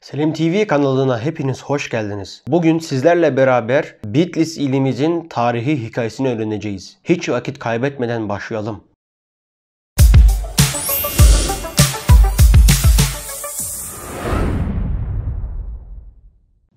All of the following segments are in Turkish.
Selim TV kanalına hepiniz hoş geldiniz. Bugün sizlerle beraber Bitlis ilimizin tarihi hikayesini öğreneceğiz. Hiç vakit kaybetmeden başlayalım.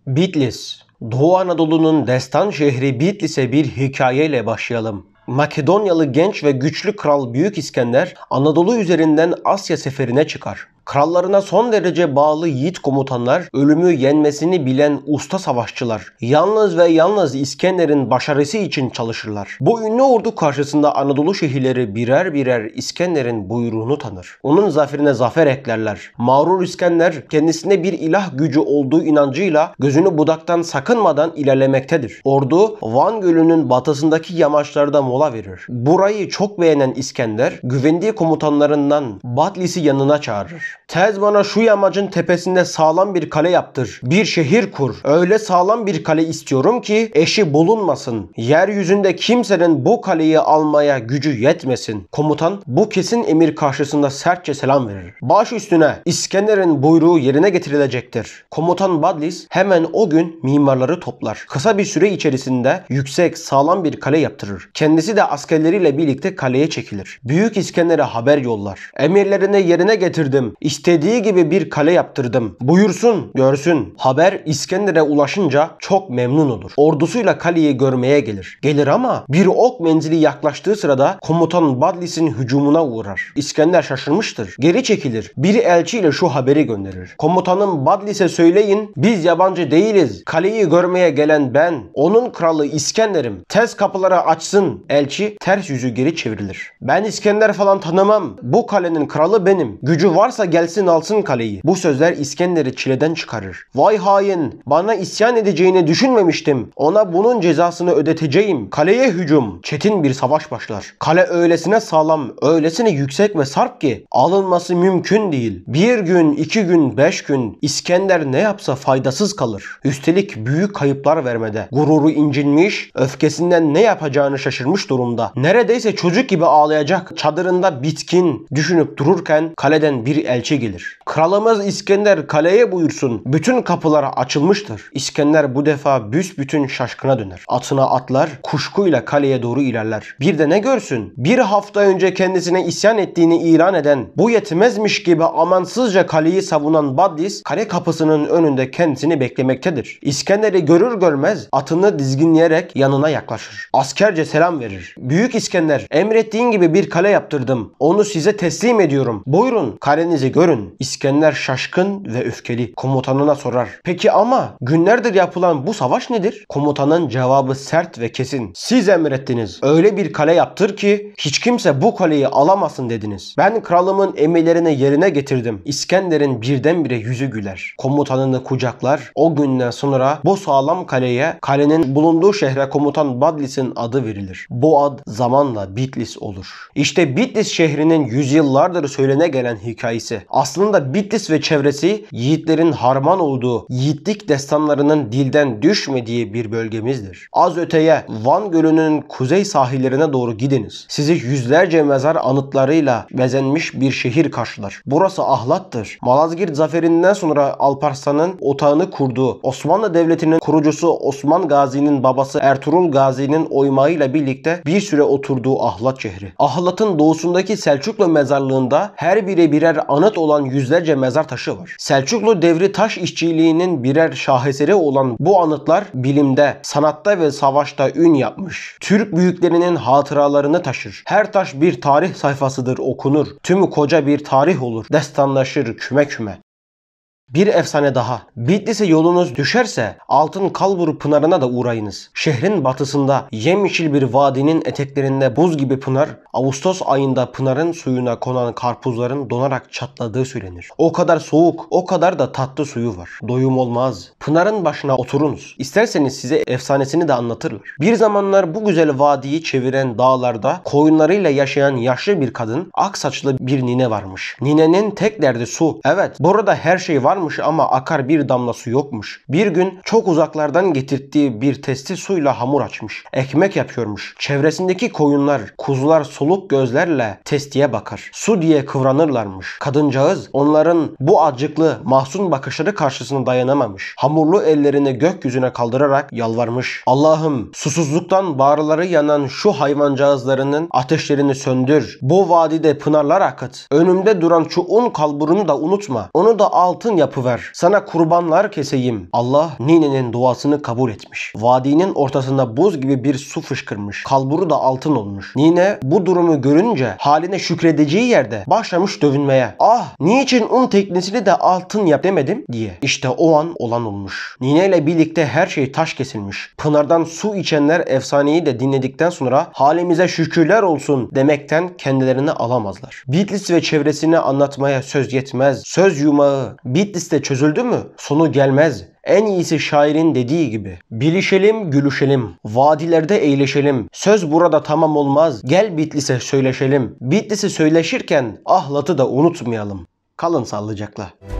Bitlis Doğu Anadolu'nun destan şehri Bitlis'e bir hikayeyle başlayalım. Makedonyalı genç ve güçlü kral Büyük İskender Anadolu üzerinden Asya seferine çıkar. Krallarına son derece bağlı yiğit komutanlar, ölümü yenmesini bilen usta savaşçılar, yalnız ve yalnız İskender'in başarısı için çalışırlar. Bu ünlü ordu karşısında Anadolu şehirleri birer birer İskender'in buyruğunu tanır. Onun zaferine zafer eklerler. Mağrur İskender kendisine bir ilah gücü olduğu inancıyla gözünü budaktan sakınmadan ilerlemektedir. Ordu Van Gölü'nün batısındaki yamaçlarda mola verir. Burayı çok beğenen İskender güvendiği komutanlarından Batlis'i yanına çağırır. Tez bana şu yamacın tepesinde sağlam bir kale yaptır. Bir şehir kur. Öyle sağlam bir kale istiyorum ki eşi bulunmasın. Yeryüzünde kimsenin bu kaleyi almaya gücü yetmesin. Komutan bu kesin emir karşısında sertçe selam verir. Baş üstüne İskender'in buyruğu yerine getirilecektir. Komutan Badlis hemen o gün mimarları toplar. Kısa bir süre içerisinde yüksek sağlam bir kale yaptırır. Kendisi de askerleriyle birlikte kaleye çekilir. Büyük İskender'e haber yollar. Emirlerini yerine getirdim istediği gibi bir kale yaptırdım. Buyursun, görsün. Haber İskender'e ulaşınca çok memnun olur. Ordusuyla kaleyi görmeye gelir. Gelir ama bir ok menzili yaklaştığı sırada komutan Badlis'in hücumuna uğrar. İskender şaşırmıştır. Geri çekilir. Bir elçiyle şu haberi gönderir. Komutanım Badlis'e söyleyin biz yabancı değiliz. Kaleyi görmeye gelen ben. Onun kralı İskender'im. Tez kapıları açsın. Elçi ters yüzü geri çevrilir. Ben İskender falan tanımam. Bu kalenin kralı benim. Gücü varsa gelsin alsın kaleyi. Bu sözler İskender'i çileden çıkarır. Vay hain! Bana isyan edeceğini düşünmemiştim. Ona bunun cezasını ödeteceğim. Kaleye hücum. Çetin bir savaş başlar. Kale öylesine sağlam, öylesine yüksek ve sarp ki alınması mümkün değil. Bir gün, iki gün, beş gün İskender ne yapsa faydasız kalır. Üstelik büyük kayıplar vermede. Gururu incinmiş, öfkesinden ne yapacağını şaşırmış durumda. Neredeyse çocuk gibi ağlayacak. Çadırında bitkin düşünüp dururken kaleden bir el elçi gelir. Kralımız İskender kaleye buyursun. Bütün kapılar açılmıştır. İskender bu defa büsbütün şaşkına döner. Atına atlar, kuşkuyla kaleye doğru ilerler. Bir de ne görsün? Bir hafta önce kendisine isyan ettiğini ilan eden, bu yetmezmiş gibi amansızca kaleyi savunan Badis, kale kapısının önünde kendisini beklemektedir. İskender'i görür görmez atını dizginleyerek yanına yaklaşır. Askerce selam verir. Büyük İskender, emrettiğin gibi bir kale yaptırdım. Onu size teslim ediyorum. Buyurun kalenizi görün. İskender şaşkın ve öfkeli. Komutanına sorar. Peki ama günlerdir yapılan bu savaş nedir? Komutanın cevabı sert ve kesin. Siz emrettiniz. Öyle bir kale yaptır ki hiç kimse bu kaleyi alamasın dediniz. Ben kralımın emirlerini yerine getirdim. İskender'in birdenbire yüzü güler. Komutanını kucaklar. O günden sonra bu sağlam kaleye, kalenin bulunduğu şehre komutan Badlis'in adı verilir. Bu ad zamanla Bitlis olur. İşte Bitlis şehrinin yüzyıllardır söylene gelen hikayesi. Aslında Bitlis ve çevresi yiğitlerin harman olduğu, yiğitlik destanlarının dilden düşmediği bir bölgemizdir. Az öteye Van Gölü'nün kuzey sahillerine doğru gidiniz. Sizi yüzlerce mezar anıtlarıyla bezenmiş bir şehir karşılar. Burası Ahlat'tır. Malazgirt zaferinden sonra Alparslan'ın otağını kurduğu Osmanlı Devleti'nin kurucusu Osman Gazi'nin babası Ertuğrul Gazi'nin oymağıyla birlikte bir süre oturduğu Ahlat şehri. Ahlat'ın doğusundaki Selçuklu mezarlığında her biri birer anıt anıt olan yüzlerce mezar taşı var. Selçuklu devri taş işçiliğinin birer şaheseri olan bu anıtlar bilimde, sanatta ve savaşta ün yapmış. Türk büyüklerinin hatıralarını taşır. Her taş bir tarih sayfasıdır okunur. Tümü koca bir tarih olur. Destanlaşır küme küme. Bir efsane daha. Bitlis'e yolunuz düşerse Altın kalburu Pınarı'na da uğrayınız. Şehrin batısında yemyeşil bir vadinin eteklerinde buz gibi pınar, Ağustos ayında pınarın suyuna konan karpuzların donarak çatladığı söylenir. O kadar soğuk, o kadar da tatlı suyu var. Doyum olmaz. Pınarın başına oturunuz. İsterseniz size efsanesini de anlatırlar. Bir zamanlar bu güzel vadiyi çeviren dağlarda koyunlarıyla yaşayan yaşlı bir kadın ak saçlı bir nine varmış. Ninenin tek derdi su. Evet, burada her şey var akarmış ama akar bir damla su yokmuş. Bir gün çok uzaklardan getirttiği bir testi suyla hamur açmış. Ekmek yapıyormuş. Çevresindeki koyunlar, kuzular soluk gözlerle testiye bakar. Su diye kıvranırlarmış. Kadıncağız onların bu acıklı, mahzun bakışları karşısına dayanamamış. Hamurlu ellerini gökyüzüne kaldırarak yalvarmış. Allah'ım susuzluktan bağrıları yanan şu hayvancağızlarının ateşlerini söndür. Bu vadide pınarlar akıt. Önümde duran şu un kalburunu da unutma. Onu da altın yap yapıver. Sana kurbanlar keseyim. Allah ninenin duasını kabul etmiş. Vadinin ortasında buz gibi bir su fışkırmış. Kalburu da altın olmuş. Nine bu durumu görünce haline şükredeceği yerde başlamış dövünmeye. Ah niçin un teknesini de altın yap demedim diye. İşte o an olan olmuş. Nine ile birlikte her şey taş kesilmiş. Pınardan su içenler efsaneyi de dinledikten sonra halimize şükürler olsun demekten kendilerini alamazlar. Bitlis ve çevresini anlatmaya söz yetmez. Söz yumağı. Bitlis liste çözüldü mü sonu gelmez. En iyisi şairin dediği gibi. Bilişelim, gülüşelim. Vadilerde eğleşelim. Söz burada tamam olmaz. Gel Bitlis'e söyleşelim. Bitlis'i söyleşirken ahlatı da unutmayalım. Kalın sağlıcakla.